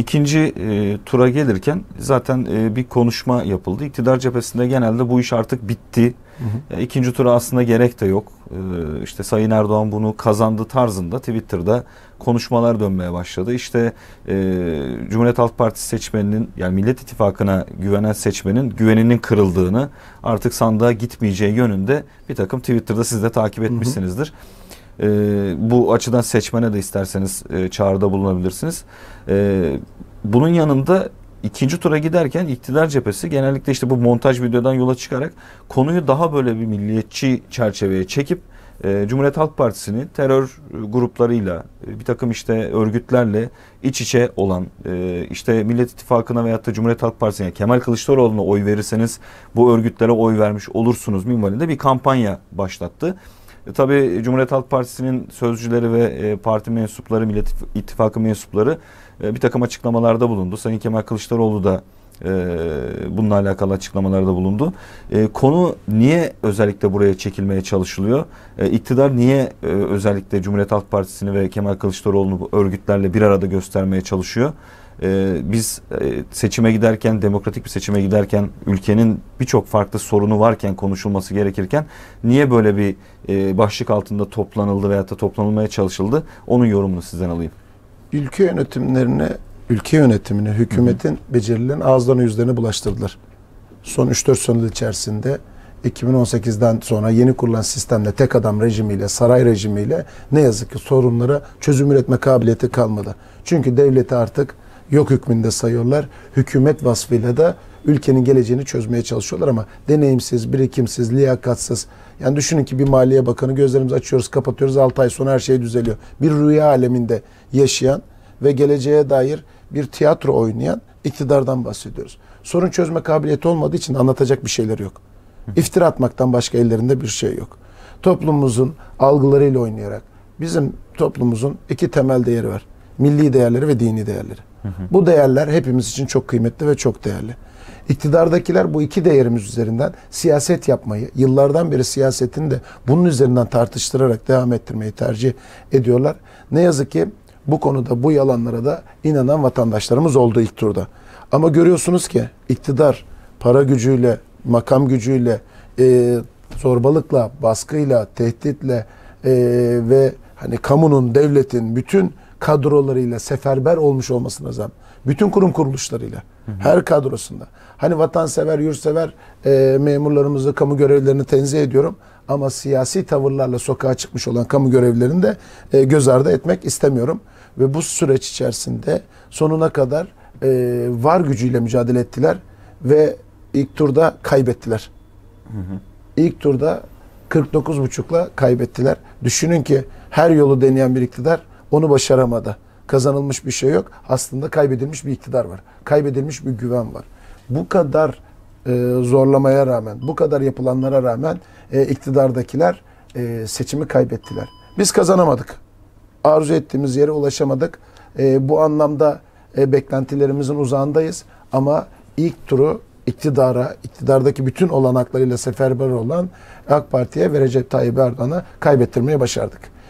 İkinci e, tura gelirken zaten e, bir konuşma yapıldı. İktidar cephesinde genelde bu iş artık bitti. Hı hı. E, ikinci tura aslında gerek de yok. E, işte Sayın Erdoğan bunu kazandı tarzında Twitter'da konuşmalar dönmeye başladı. İşte e, Cumhuriyet Halk Partisi seçmeninin yani Millet İttifakı'na güvenen seçmenin güveninin kırıldığını artık sandığa gitmeyeceği yönünde bir takım Twitter'da siz de takip etmişsinizdir. Hı hı. E, bu açıdan seçmene de isterseniz e, çağrıda bulunabilirsiniz. E, bunun yanında ikinci tura giderken iktidar cephesi genellikle işte bu montaj videodan yola çıkarak konuyu daha böyle bir milliyetçi çerçeveye çekip e, Cumhuriyet Halk Partisi'ni terör gruplarıyla e, bir takım işte örgütlerle iç içe olan e, işte Millet İttifakı'na veyahut da Cumhuriyet Halk Partisi'ne yani Kemal Kılıçdaroğlu'na oy verirseniz bu örgütlere oy vermiş olursunuz minvalinde bir kampanya başlattı. E, tabii Cumhuriyet Halk Partisi'nin sözcüleri ve e, parti mensupları, Millet İttifakı mensupları e, bir takım açıklamalarda bulundu. Sayın Kemal Kılıçdaroğlu da ee, bununla alakalı açıklamalarda bulundu. Ee, konu niye özellikle buraya çekilmeye çalışılıyor? Ee, iktidar niye e, özellikle Cumhuriyet Halk Partisi'ni ve Kemal Kılıçdaroğlu'nu bu örgütlerle bir arada göstermeye çalışıyor? Biz e, seçime giderken, demokratik bir seçime giderken, ülkenin birçok farklı sorunu varken, konuşulması gerekirken niye böyle bir e, başlık altında toplanıldı veya da toplanılmaya çalışıldı? Onun yorumunu sizden alayım. Ülke yönetimlerine ülke yönetimini, hükümetin hı hı. becerilerin ağızlarına yüzlerine bulaştırdılar. Son 3-4 sene içerisinde 2018'den sonra yeni kurulan sistemle tek adam rejimiyle, saray rejimiyle ne yazık ki sorunlara çözüm üretme kabiliyeti kalmadı. Çünkü devleti artık yok hükmünde sayıyorlar. Hükümet vasfıyla da ülkenin geleceğini çözmeye çalışıyorlar ama deneyimsiz, birikimsiz, liyakatsız. Yani düşünün ki bir maliye bakanı gözlerimizi açıyoruz, kapatıyoruz 6 ay sonra her şey düzeliyor. Bir rüya aleminde yaşayan ve geleceğe dair bir tiyatro oynayan iktidardan bahsediyoruz. Sorun çözme kabiliyeti olmadığı için anlatacak bir şeyler yok. İftira atmaktan başka ellerinde bir şey yok. Toplumumuzun algılarıyla oynayarak bizim toplumumuzun iki temel değeri var. Milli değerleri ve dini değerleri. Bu değerler hepimiz için çok kıymetli ve çok değerli. İktidardakiler bu iki değerimiz üzerinden siyaset yapmayı, yıllardan beri siyasetin de bunun üzerinden tartıştırarak devam ettirmeyi tercih ediyorlar. Ne yazık ki bu konuda bu yalanlara da inanan vatandaşlarımız oldu ilk turda. Ama görüyorsunuz ki iktidar para gücüyle, makam gücüyle, e, zorbalıkla, baskıyla, tehditle e, ve hani kamunun, devletin bütün kadrolarıyla seferber olmuş olmasına rağmen bütün kurum kuruluşlarıyla hı hı. her kadrosunda. Hani vatansever, yurtsever e, memurlarımızı, kamu görevlerini tenzih ediyorum ama siyasi tavırlarla sokağa çıkmış olan kamu görevlerini de e, göz ardı etmek istemiyorum ve bu süreç içerisinde sonuna kadar e, var gücüyle mücadele ettiler ve ilk turda kaybettiler. Hı hı. İlk turda 49.5'la kaybettiler. Düşünün ki her yolu deneyen bir iktidar onu başaramadı. Kazanılmış bir şey yok. Aslında kaybedilmiş bir iktidar var. Kaybedilmiş bir güven var. Bu kadar e, zorlamaya rağmen, bu kadar yapılanlara rağmen e, iktidardakiler e, seçimi kaybettiler. Biz kazanamadık arzu ettiğimiz yere ulaşamadık. E, bu anlamda e, beklentilerimizin uzağındayız. Ama ilk turu iktidara, iktidardaki bütün olanaklarıyla seferber olan AK Parti'ye ve Recep Tayyip Erdoğan'a kaybettirmeye başardık.